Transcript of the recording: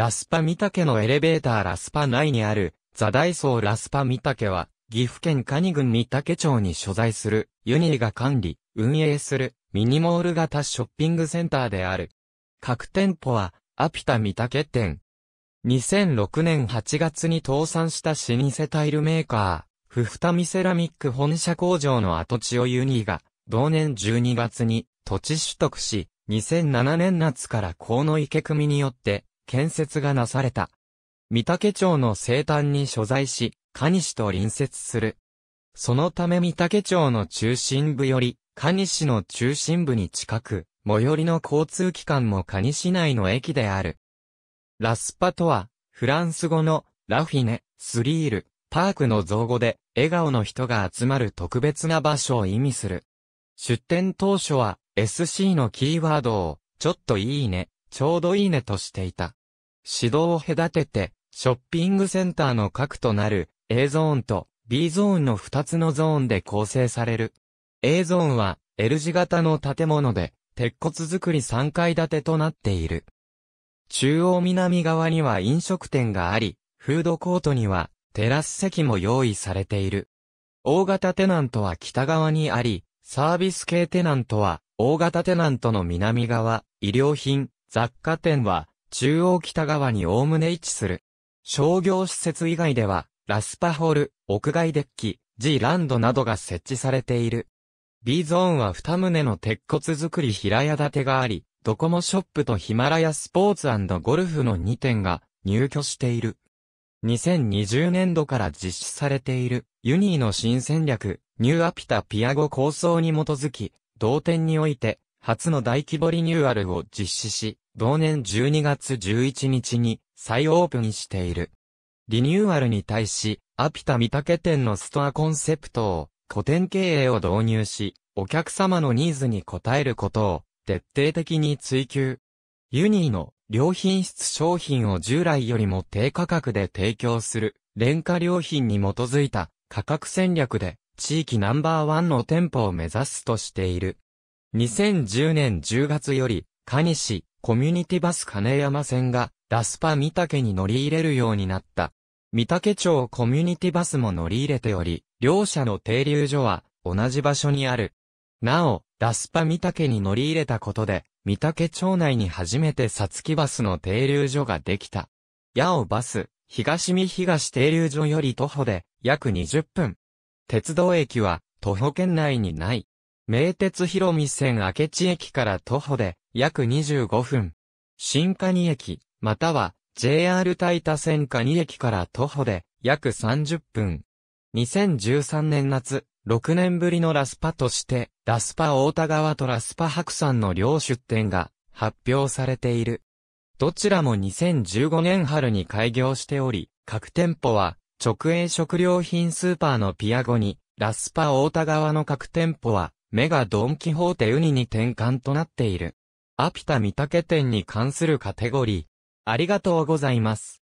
ラスパ三岳のエレベーターラスパ内にある、ザダイソーラスパ三岳は、岐阜県蟹郡三岳町に所在する、ユニーが管理、運営する、ミニモール型ショッピングセンターである。各店舗は、アピタ三岳店。2006年8月に倒産した老舗タイルメーカー、フフタミセラミック本社工場の跡地をユニーが、同年12月に土地取得し、2007年夏から河野池組によって建設がなされた。三竹町の生誕に所在し、蟹市と隣接する。そのため三竹町の中心部より、蟹市の中心部に近く、最寄りの交通機関も蟹市内の駅である。ラスパとは、フランス語の、ラフィネ、スリール、パークの造語で、笑顔の人が集まる特別な場所を意味する。出店当初は、SC のキーワードを、ちょっといいね、ちょうどいいねとしていた。指導を隔てて、ショッピングセンターの核となる A ゾーンと B ゾーンの2つのゾーンで構成される。A ゾーンは L 字型の建物で、鉄骨造り3階建てとなっている。中央南側には飲食店があり、フードコートにはテラス席も用意されている。大型テナントは北側にあり、サービス系テナントは大型テナントの南側、衣料品、雑貨店は中央北側におおむね位置する。商業施設以外では、ラスパホール、屋外デッキ、G ランドなどが設置されている。B ゾーンは二棟の鉄骨造り平屋建てがあり、ドコモショップとヒマラヤスポーツゴルフの2店が入居している。2020年度から実施されているユニーの新戦略、ニューアピタピアゴ構想に基づき、同店において初の大規模リニューアルを実施し、同年12月11日に再オープンしている。リニューアルに対し、アピタ三宅店のストアコンセプトを、古典経営を導入し、お客様のニーズに応えることを、徹底的に追求。ユニーの良品質商品を従来よりも低価格で提供する、廉価良品に基づいた価格戦略で、地域ナンバーワンの店舗を目指すとしている。2010年10月より、ニシ、コミュニティバス金山線が、ダスパ三宅に乗り入れるようになった。三宅町コミュニティバスも乗り入れており、両社の停留所は同じ場所にある。なお、ダスパ三宅に乗り入れたことで、三宅町内に初めてサツキバスの停留所ができた。八尾バス、東見東停留所より徒歩で約20分。鉄道駅は徒歩圏内にない。名鉄広見線明智駅から徒歩で約25分。新蟹駅、または JR 大田線蟹駅から徒歩で約30分。2013年夏、6年ぶりのラスパとして、ラスパ大田川とラスパ白山の両出店が発表されている。どちらも2015年春に開業しており、各店舗は直営食料品スーパーのピアゴに、ラスパ大田川の各店舗は目がドンキホーテウニに転換となっている。アピタ見け店に関するカテゴリー。ありがとうございます。